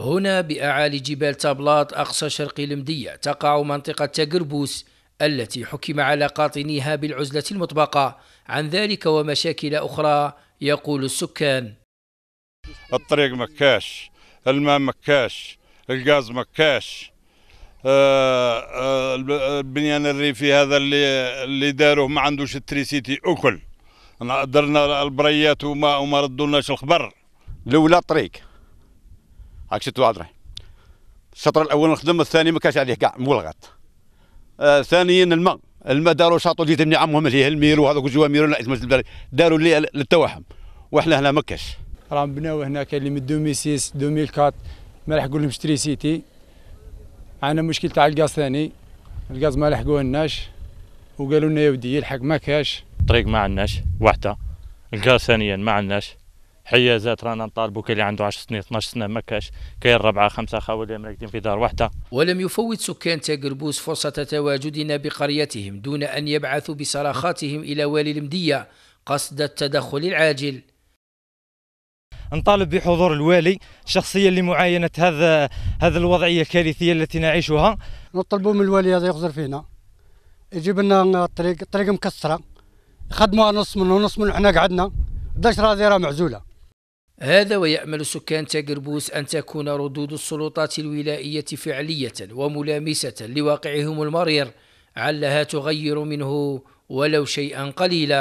هنا بأعالي جبال تابلاط أقصى شرق المدية تقع منطقة تقربوس التي حكم على قاطنيها بالعزلة المطبقة عن ذلك ومشاكل أخرى يقول السكان الطريق مكاش الماء مكاش الغاز مكاش آه، آه، البنيان الريفي هذا اللي اللي داروه ما عندوش التريسيتي اكل درنا البريات وما وما ردولناش الخبر لولا طريق هاك شتو واضح الشطر الاول نخدم الثاني ما كانش عليه كاع مولغات آه ثانيا الماء الماء داروا شاطو اللي تبني عمهم اللي هي المير وهذوك الجوامير لا اسمه داروا لي للتوحم واحنا هنا ما كاش راه بناو هنا كاين اللي من 2006 2004 ما نقول لهم سيتي عندنا مشكل تاع الغاز ثاني الغاز ما لحقوهناش وقالوا لنا يا ودي يلحق ما كاش الطريق ما عندناش وحده الغاز ثانيا ما عندناش حيازات رانا نطالبوا كاين اللي عنده 10 سنين 12 سنه ما كاش كاين ربعه خمسه خاوه مركدين في دار واحده ولم يفوت سكان تاقربوس فرصه تواجدنا بقريتهم دون ان يبعثوا بصراخاتهم الى والي المديه قصد التدخل العاجل نطالب بحضور الوالي شخصيا لمعاينه هذا هذا الوضعيه الكارثيه التي نعيشها نطلبوا من الوالي هذا يغزر فينا يجيب لنا الطريق الطريق مكسره خدموا نص منه ونص منه حنا قعدنا 11 هذه راه معزوله هذا ويأمل سكان تاجربوس أن تكون ردود السلطات الولائية فعلية وملامسة لواقعهم المرير علها تغير منه ولو شيئا قليلا